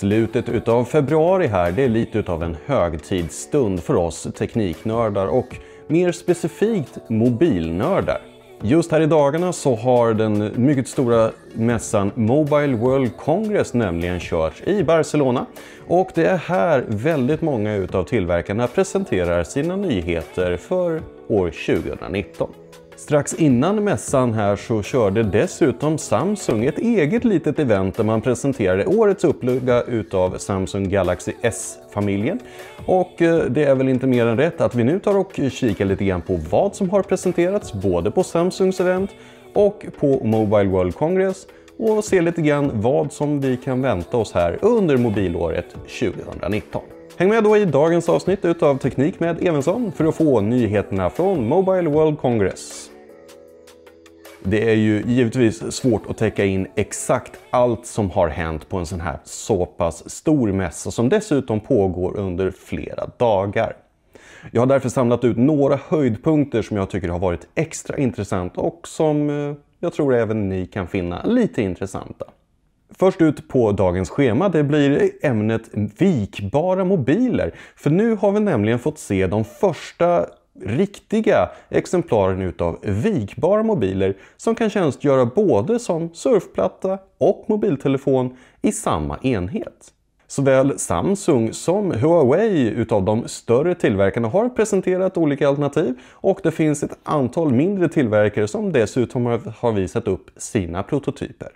Slutet utav februari här, det är lite utav en högtidsstund för oss tekniknördar och mer specifikt mobilnördar. Just här i dagarna så har den mycket stora mässan Mobile World Congress nämligen körts i Barcelona och det är här väldigt många utav tillverkarna presenterar sina nyheter för år 2019. Strax innan mässan här så körde dessutom Samsung ett eget litet event där man presenterade årets upplaga utav Samsung Galaxy S-familjen. Och eh, det är väl inte mer än rätt att vi nu tar och kikar lite grann på vad som har presenterats både på Samsungs event och på Mobile World Congress och ser lite grann vad som vi kan vänta oss här under mobilåret 2019. Häng med då i dagens avsnitt utav Teknik med Evensson för att få nyheterna från Mobile World Congress. Det är ju givetvis svårt att täcka in exakt allt som har hänt på en sån här så pass stor mässa som dessutom pågår under flera dagar. Jag har därför samlat ut några höjdpunkter som jag tycker har varit extra intressant och som eh, jag tror även ni kan finna lite intressanta. Först ut på dagens schema, det blir ämnet vikbara mobiler. För nu har vi nämligen fått se de första riktiga exemplaren utav vikbara mobiler som kan tjänstgöra både som surfplatta och mobiltelefon i samma enhet. Såväl Samsung som Huawei utav de större tillverkarna har presenterat olika alternativ och det finns ett antal mindre tillverkare som dessutom har visat upp sina prototyper.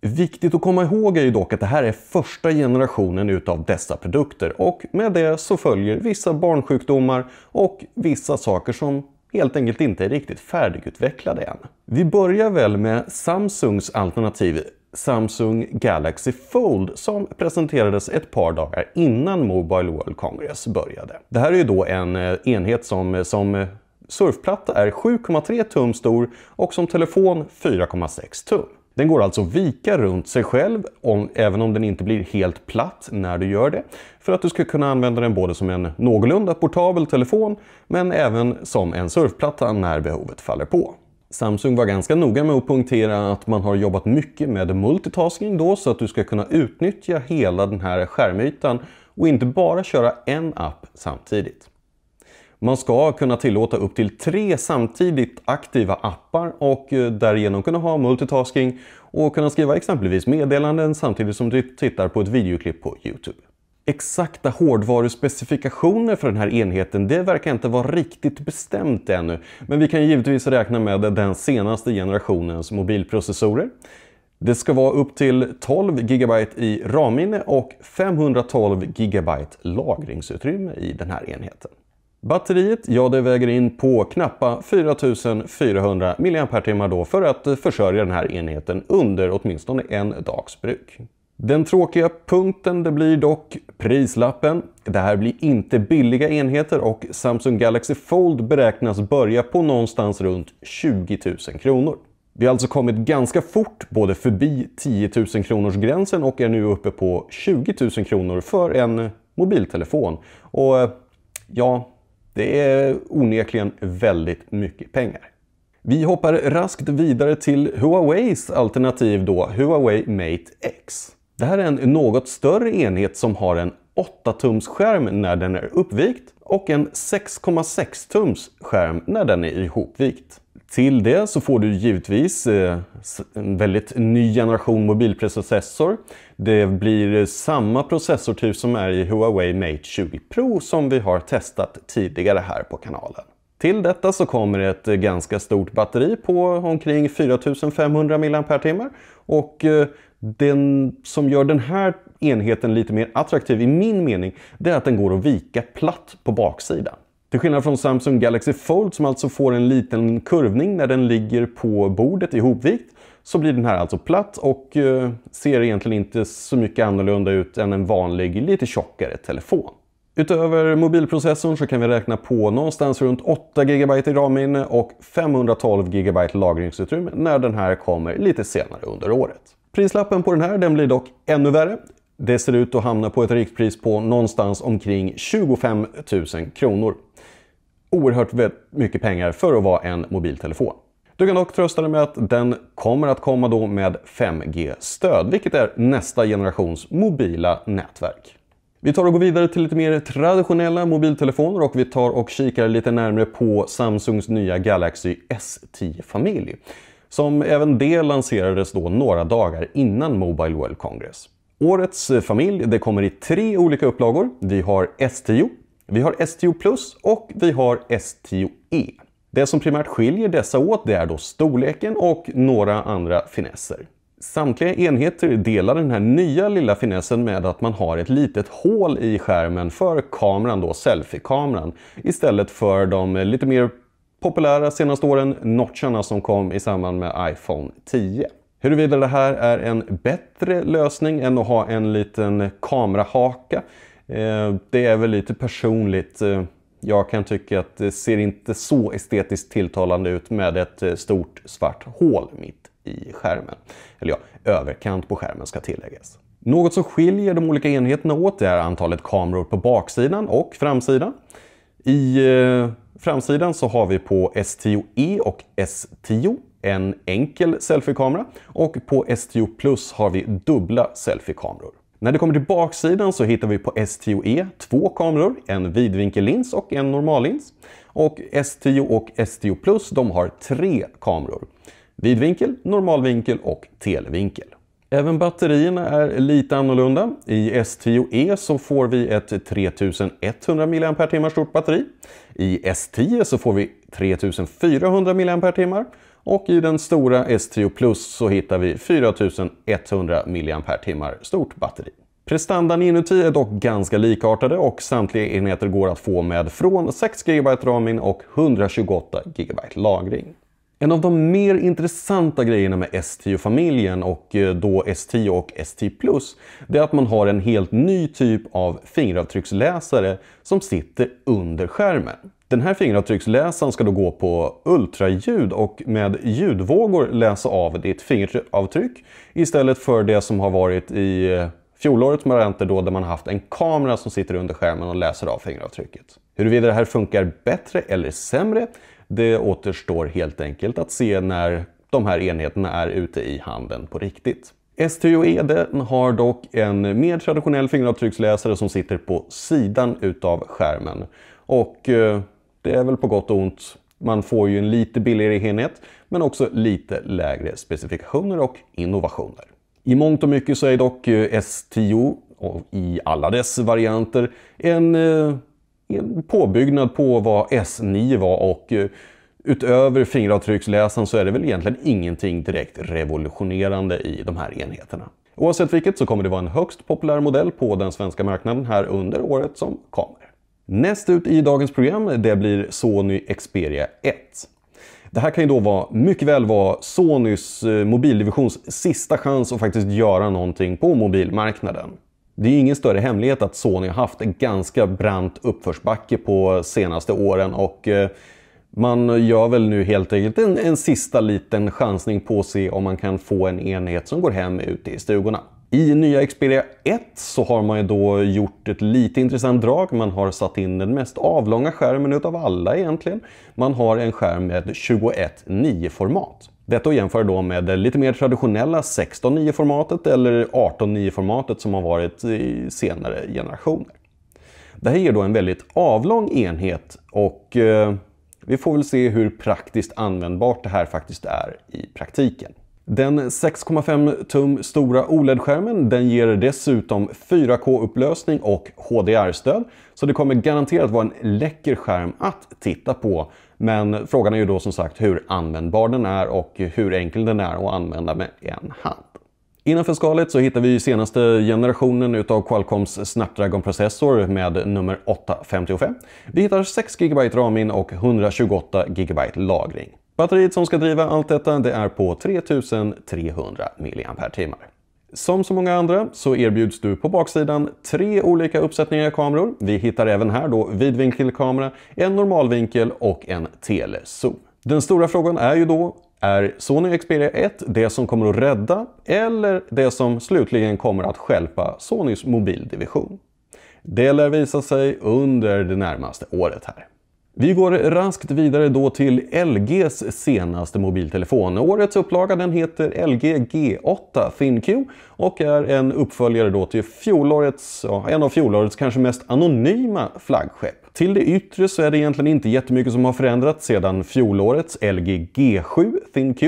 Viktigt att komma ihåg är ju dock att det här är första generationen utav dessa produkter och med det så följer vissa barnsjukdomar och vissa saker som helt enkelt inte är riktigt färdigutvecklade än. Vi börjar väl med Samsungs alternativ Samsung Galaxy Fold som presenterades ett par dagar innan Mobile World Congress började. Det här är ju då en eh, enhet som, eh, som eh, surfplatta är 7,3 tum stor och som telefon 4,6 tum. Den går alltså att vika runt sig själv, om, även om den inte blir helt platt när du gör det, för att du ska kunna använda den både som en någorlunda portabel telefon, men även som en surfplatta när behovet faller på. Samsung var ganska noga med att punktera att man har jobbat mycket med multitasking då så att du ska kunna utnyttja hela den här skärmytan och inte bara köra en app samtidigt. Man ska kunna tillåta upp till tre samtidigt aktiva appar och eh, därigenom kunna ha multitasking och kunna skriva exempelvis meddelanden samtidigt som du tittar på ett videoklipp på Youtube. Exakta hårdvaruspecifikationer för den här enheten det verkar inte vara riktigt bestämt ännu, men vi kan givetvis räkna med den senaste generationens mobilprocessorer. Det ska vara upp till 12 GB i ramminne och 512 GB lagringsutrymme i den här enheten. Batteriet, ja det väger in på knappa 4400 mAh då för att försörja den här enheten under åtminstone en dags bruk. Den tråkiga punkten det blir dock prislappen. Det här blir inte billiga enheter och Samsung Galaxy Fold beräknas börja på någonstans runt 20 000 kronor. Vi har alltså kommit ganska fort både förbi 10 000 kronors gränsen och är nu uppe på 20 000 kronor för en mobiltelefon. Och eh, ja, det är onekligen väldigt mycket pengar. Vi hoppar raskt vidare till Huaweis alternativ då, Huawei Mate X. Det här är en något större enhet som har en 8-tums skärm när den är uppvikt och en 6,6 tums skärm när den är ihopvikt. Till det så får du givetvis eh, en väldigt ny generation mobilprocessor. Det blir samma processortyp som är i Huawei Mate 20 Pro som vi har testat tidigare här på kanalen. Till detta så kommer ett ganska stort batteri på omkring 4500 mAh och eh, den som gör den här enheten lite mer attraktiv i min mening det är att den går att vika platt på baksidan. Till skillnad från Samsung Galaxy Fold som alltså får en liten kurvning när den ligger på bordet ihopvikt så blir den här alltså platt och eh, ser egentligen inte så mycket annorlunda ut än en vanlig lite tjockare telefon. Utöver mobilprocessorn så kan vi räkna på någonstans runt 8 GB i RAM-minne och 512 GB lagringsutrymme när den här kommer lite senare under året. Prislappen på den här den blir dock ännu värre. Det ser ut att hamna på ett riktpris på någonstans omkring 25 000 kronor oerhört mycket pengar för att vara en mobiltelefon. Du kan dock trösta dig med att den kommer att komma då med 5G-stöd, vilket är nästa generations mobila nätverk. Vi tar och går vidare till lite mer traditionella mobiltelefoner och vi tar och kikar lite närmre på Samsungs nya Galaxy S10-familj. Som även det lanserades då några dagar innan Mobile World Congress. Årets familj det kommer i tre olika upplagor. Vi har S10, vi har STO Plus och vi har STOE. Det som primärt skiljer dessa åt det är då storleken och några andra finesser. Samtliga enheter delar den här nya lilla finessen med att man har ett litet hål i skärmen för kameran, då selfie-kameran. Istället för de lite mer populära senaste åren, notcharna som kom i samband med iPhone 10. Huruvida det här är en bättre lösning än att ha en liten kamerahaka Eh, det är väl lite personligt. Eh, jag kan tycka att det ser inte så estetiskt tilltalande ut med ett eh, stort svart hål mitt i skärmen. Eller ja, överkant på skärmen ska tilläggas. Något som skiljer de olika enheterna åt är antalet kameror på baksidan och framsidan. I framsidan så har vi på S10e och S10 en enkel selfiekamera och på S10 plus har vi dubbla selfiekameror. När det kommer till baksidan så hittar vi på S10e två kameror, en vidvinkellins och en normallins. Och S10 och S10 Plus de har tre kameror. Vidvinkel, normalvinkel och televinkel. Även batterierna är lite annorlunda. I S10e så får vi ett 3100 mAh stort batteri. I S10 så får vi 3400 mAh och i den stora S10 Plus så hittar vi 4100 mAh stort batteri. Prestandan inuti är dock ganska likartade och samtliga enheter går att få med från 6 GB RAM och 128 GB lagring. En av de mer intressanta grejerna med S10-familjen och eh, då S10 och S10 Plus, det är att man har en helt ny typ av fingeravtrycksläsare som sitter under skärmen. Den här fingeravtrycksläsaren ska då gå på ultraljud och med ljudvågor läsa av ditt fingeravtryck istället för det som har varit i eh, fjolårets varianter då där man har haft en kamera som sitter under skärmen och läser av fingeravtrycket. Huruvida det här funkar bättre eller sämre det återstår helt enkelt att se när de här enheterna är ute i handeln på riktigt. STIOE har dock en mer traditionell fingeravtrycksläsare som sitter på sidan utav skärmen. Och eh, det är väl på gott och ont. Man får ju en lite billigare enhet men också lite lägre specifikationer och innovationer. I mångt och mycket så är dock eh, S10 i alla dess varianter en eh, en påbyggnad på vad S9 var och eh, utöver fingeravtrycksläsaren så är det väl egentligen ingenting direkt revolutionerande i de här enheterna. Oavsett vilket så kommer det vara en högst populär modell på den svenska marknaden här under året som kommer. Näst ut i dagens program det blir Sony Xperia 1. Det här kan ju då vara, mycket väl vara Sonys eh, mobildivisions sista chans att faktiskt göra någonting på mobilmarknaden. Det är ingen större hemlighet att Sony har haft en ganska brant uppförsbacke på senaste åren och eh, man gör väl nu helt enkelt en, en sista liten chansning på att se om man kan få en enhet som går hem ute i stugorna. I nya Xperia 1 så har man ju då gjort ett lite intressant drag. Man har satt in den mest avlånga skärmen utav alla egentligen. Man har en skärm med 21.9 format. Detta att jämföra då med det lite mer traditionella 16.9 formatet eller 18.9 formatet som har varit i senare generationer. Det här ger då en väldigt avlång enhet och eh, vi får väl se hur praktiskt användbart det här faktiskt är i praktiken. Den 6,5 tum stora OLED-skärmen den ger dessutom 4K-upplösning och HDR-stöd. Så det kommer garanterat vara en läcker skärm att titta på. Men frågan är ju då som sagt hur användbar den är och hur enkel den är att använda med en hand. Innanför skalet så hittar vi senaste generationen av Qualcomms Snapdragon-processor med nummer 855. Vi hittar 6 GB RAM in och 128 GB lagring. Batteriet som ska driva allt detta det är på 3300 mAh. Som så många andra så erbjuds du på baksidan tre olika uppsättningar kameror. Vi hittar även här då vidvinkelkamera, en normalvinkel och en telezoom. Den stora frågan är ju då, är Sony Xperia 1 det som kommer att rädda eller det som slutligen kommer att skälpa Sonys mobildivision? Det lär visa sig under det närmaste året här. Vi går raskt vidare då till LGs senaste mobiltelefon. Årets upplaga den heter LG G8 ThinQ och är en uppföljare då till fjolårets, en av fjolårets kanske mest anonyma flaggskepp. Till det yttre så är det egentligen inte jättemycket som har förändrats sedan fjolårets LG G7 ThinQ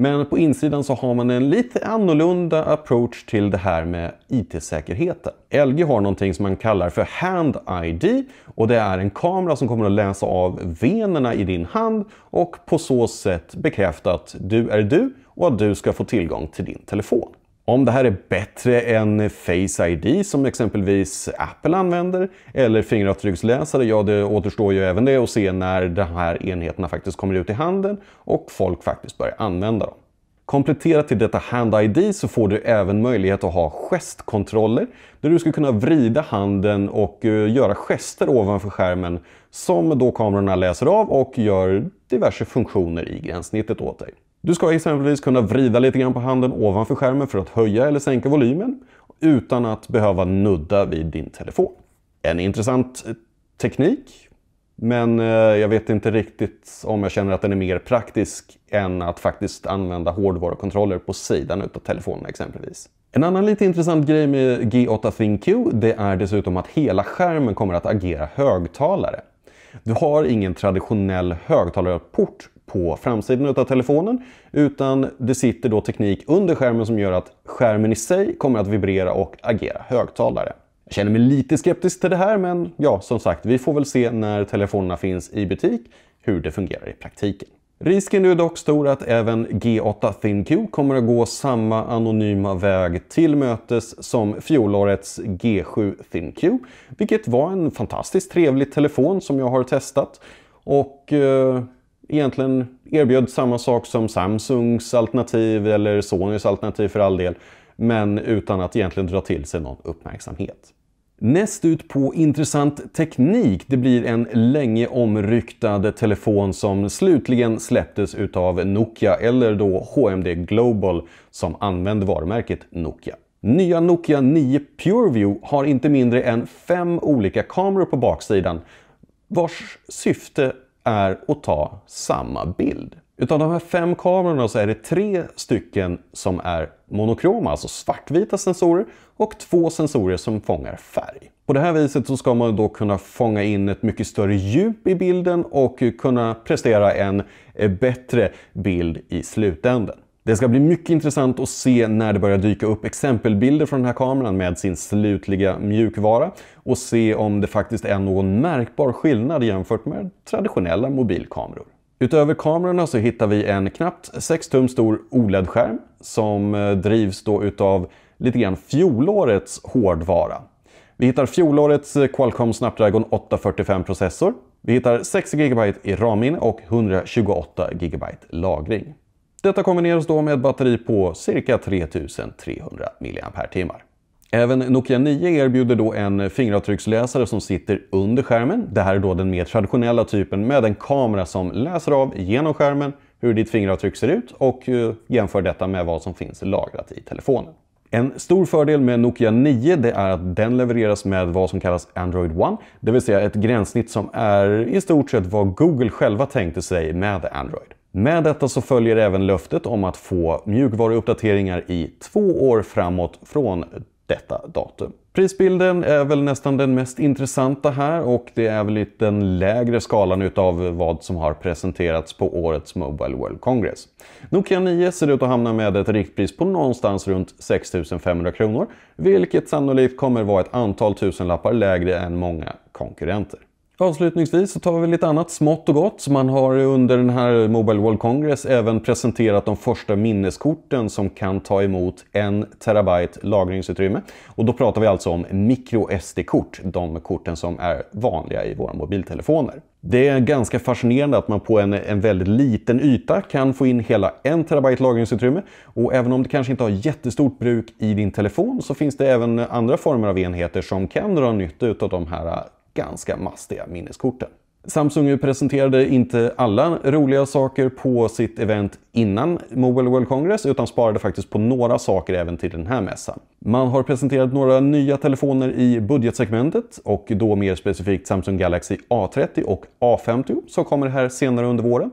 men på insidan så har man en lite annorlunda approach till det här med IT-säkerheten. LG har någonting som man kallar för Hand ID och det är en kamera som kommer att läsa av venerna i din hand och på så sätt bekräfta att du är du och att du ska få tillgång till din telefon. Om det här är bättre än Face ID som exempelvis Apple använder eller fingeravtrycksläsare, ja det återstår ju även det att se när de här enheterna faktiskt kommer ut i handen och folk faktiskt börjar använda dem. Kompletterat till detta Hand ID så får du även möjlighet att ha gestkontroller där du ska kunna vrida handen och eh, göra gester ovanför skärmen som då kamerorna läser av och gör diverse funktioner i gränssnittet åt dig. Du ska exempelvis kunna vrida lite grann på handen ovanför skärmen för att höja eller sänka volymen utan att behöva nudda vid din telefon. En intressant eh, teknik, men eh, jag vet inte riktigt om jag känner att den är mer praktisk än att faktiskt använda hårdvarukontroller på sidan av telefonen exempelvis. En annan lite intressant grej med G8 ThinQ det är dessutom att hela skärmen kommer att agera högtalare. Du har ingen traditionell högtalareport på framsidan av telefonen utan det sitter då teknik under skärmen som gör att skärmen i sig kommer att vibrera och agera högtalare. Jag känner mig lite skeptisk till det här men ja, som sagt, vi får väl se när telefonerna finns i butik hur det fungerar i praktiken. Risken är dock stor att även G8 ThinQ kommer att gå samma anonyma väg till mötes som fjolårets G7 ThinQ, vilket var en fantastiskt trevlig telefon som jag har testat. Och eh, egentligen erbjöd samma sak som Samsungs alternativ eller Sonys alternativ för all del, men utan att egentligen dra till sig någon uppmärksamhet. Näst ut på intressant teknik, det blir en länge omryktad telefon som slutligen släpptes utav Nokia, eller då HMD Global som använde varumärket Nokia. Nya Nokia 9 PureView har inte mindre än fem olika kameror på baksidan vars syfte är att ta samma bild. Utav de här fem kamerorna så är det tre stycken som är monokroma, alltså svartvita sensorer och två sensorer som fångar färg. På det här viset så ska man då kunna fånga in ett mycket större djup i bilden och kunna prestera en eh, bättre bild i slutändan. Det ska bli mycket intressant att se när det börjar dyka upp exempelbilder från den här kameran med sin slutliga mjukvara och se om det faktiskt är någon märkbar skillnad jämfört med traditionella mobilkameror. Utöver kamerorna så hittar vi en knappt 6 tum stor OLED-skärm som eh, drivs då utav lite grann fjolårets hårdvara. Vi hittar fjolårets eh, Qualcomm Snapdragon 845-processor. Vi hittar 6 GB i RAM-minne och 128 GB lagring. Detta kombineras då med ett batteri på cirka 3300 mAh. Även Nokia 9 erbjuder då en fingeravtrycksläsare som sitter under skärmen. Det här är då den mer traditionella typen med en kamera som läser av genom skärmen hur ditt fingeravtryck ser ut och eh, jämför detta med vad som finns lagrat i telefonen. En stor fördel med Nokia 9 det är att den levereras med vad som kallas Android One, det vill säga ett gränssnitt som är i stort sett vad Google själva tänkte sig med Android. Med detta så följer även löftet om att få mjukvaruuppdateringar i två år framåt från detta datum. Prisbilden är väl nästan den mest intressanta här och det är väl i den lägre skalan utav vad som har presenterats på årets Mobile World Congress. Nokia 9 ser ut att hamna med ett riktpris på någonstans runt 6500 kronor, vilket sannolikt kommer vara ett antal tusenlappar lägre än många konkurrenter. Avslutningsvis så tar vi lite annat smått och gott. Man har under den här Mobile World Congress även presenterat de första minneskorten som kan ta emot en terabyte lagringsutrymme. Och då pratar vi alltså om micro-SD-kort, de korten som är vanliga i våra mobiltelefoner. Det är ganska fascinerande att man på en, en väldigt liten yta kan få in hela en terabyte lagringsutrymme. Och även om det kanske inte har jättestort bruk i din telefon så finns det även andra former av enheter som kan dra nytta av de här ganska mastiga minneskorten. Samsung presenterade inte alla roliga saker på sitt event innan Mobile World Congress utan sparade faktiskt på några saker även till den här mässan. Man har presenterat några nya telefoner i budgetsegmentet och då mer specifikt Samsung Galaxy A30 och A50 som kommer här senare under våren.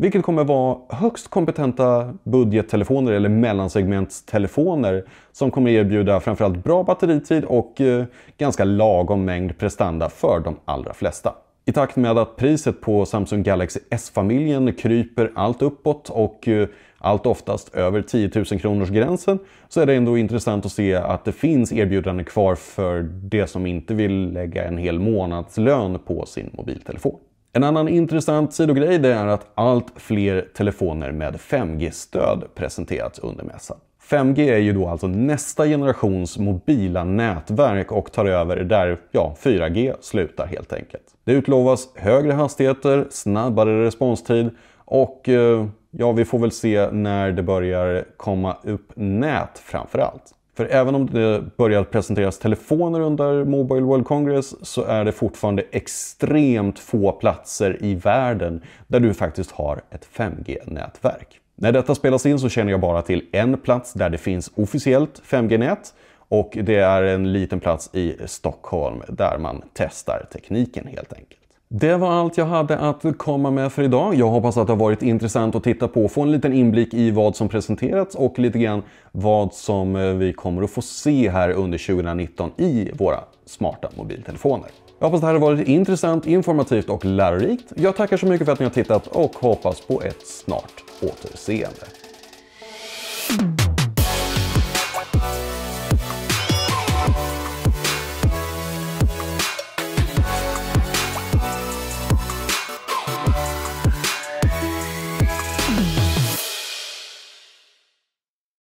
Vilket kommer vara högst kompetenta budgettelefoner eller mellansegmentstelefoner som kommer erbjuda framförallt bra batteritid och eh, ganska lagom mängd prestanda för de allra flesta. I takt med att priset på Samsung Galaxy S-familjen kryper allt uppåt och eh, allt oftast över 10 000 kronors gränsen så är det ändå intressant att se att det finns erbjudanden kvar för de som inte vill lägga en hel månadslön på sin mobiltelefon. En annan intressant sidogrej det är att allt fler telefoner med 5G-stöd presenterats under mässan. 5G är ju då alltså nästa generations mobila nätverk och tar över där ja, 4G slutar helt enkelt. Det utlovas högre hastigheter, snabbare responstid och eh, ja, vi får väl se när det börjar komma upp nät framför allt. För även om det börjar presenteras telefoner under Mobile World Congress så är det fortfarande extremt få platser i världen där du faktiskt har ett 5G-nätverk. När detta spelas in så känner jag bara till en plats där det finns officiellt 5G-nät och det är en liten plats i Stockholm där man testar tekniken helt enkelt. Det var allt jag hade att komma med för idag. Jag hoppas att det har varit intressant att titta på, och få en liten inblick i vad som presenterats och lite grann vad som eh, vi kommer att få se här under 2019 i våra smarta mobiltelefoner. Jag hoppas det här har varit intressant, informativt och lärorikt. Jag tackar så mycket för att ni har tittat och hoppas på ett snart återseende.